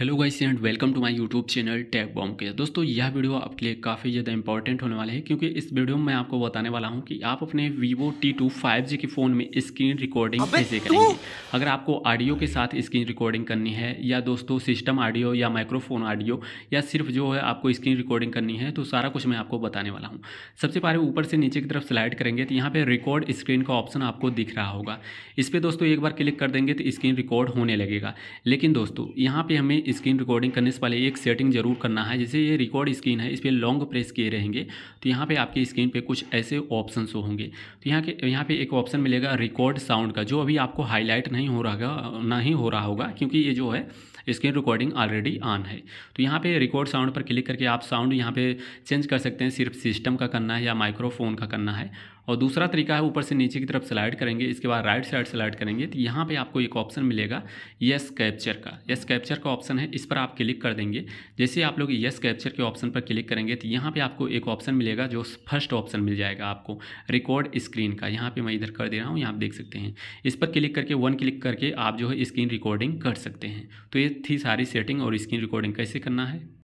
hello guys and welcome to my YouTube channel tag bomb के दोस्तों यह video आपके लिए काफ़ी ज़्यादा इंपॉर्टेंट होने वाला है क्योंकि इस वीडियो में मैं आपको बताने वाला हूं कि आप अपने Vivo T two five G के फ़ोन में स्क्रीन रिकॉर्डिंग कैसे करेंगे अगर आपको ऑडियो के साथ स्क्रीन रिकॉर्डिंग करनी है या दोस्तों सिस्टम ऑडियो या माइक्रोफोन ऑडियो या सिर्फ जो है आपको स्क्रीन रिकॉर्डिंग करनी है तो सारा कुछ मैं आपको बताने वाला हूँ सबसे पहले ऊपर से नीचे की तरफ स्लाइड करेंगे तो यहाँ पर रिकॉर्ड स्क्रीन का ऑप्शन आपको दिख रहा होगा इस पर दोस्तों एक बार क्लिक कर देंगे तो स्क्रीन रिकॉर्ड होने लगेगा लेकिन दोस्तों यहाँ पर हमें स्क्रीन रिकॉर्डिंग करने से पहले एक सेटिंग जरूर करना है जैसे ये रिकॉर्ड स्क्रीन है इस पर लॉन्ग प्रेस किए रहेंगे तो यहाँ पे आपकी स्क्रीन पे कुछ ऐसे ऑप्शन होंगे तो यहाँ के यहाँ पे एक ऑप्शन मिलेगा रिकॉर्ड साउंड का जो अभी आपको हाईलाइट नहीं हो रहा ना ही हो रहा होगा क्योंकि ये जो है स्क्रीन रिकॉर्डिंग ऑलरेडी ऑन है तो यहाँ पे रिकॉर्ड साउंड पर क्लिक करके आप साउंड यहाँ पे चेंज कर सकते हैं सिर्फ सिस्टम का करना है या माइक्रोफोन का करना है और दूसरा तरीका है ऊपर से नीचे की तरफ स्लाइड करेंगे इसके बाद राइट साइड स्लाइड करेंगे तो यहाँ पे आपको एक ऑप्शन मिलेगा यस कैप्चर का यस कैप्चर का ऑप्शन है इस पर आप क्लिक कर देंगे जैसे आप लोग यस कैप्चर के ऑप्शन पर क्लिक करेंगे तो यहाँ पे आपको एक ऑप्शन मिलेगा जो फर्स्ट ऑप्शन मिल जाएगा आपको रिकॉर्ड स्क्रीन का यहाँ पर मैं इधर कर दे रहा हूँ यहाँ आप देख सकते हैं इस पर क्लिक करके वन क्लिक करके आप जो है स्क्रीन रिकॉर्डिंग कर सकते हैं तो ये थी सारी सेटिंग और स्क्रीन रिकॉर्डिंग कैसे करना है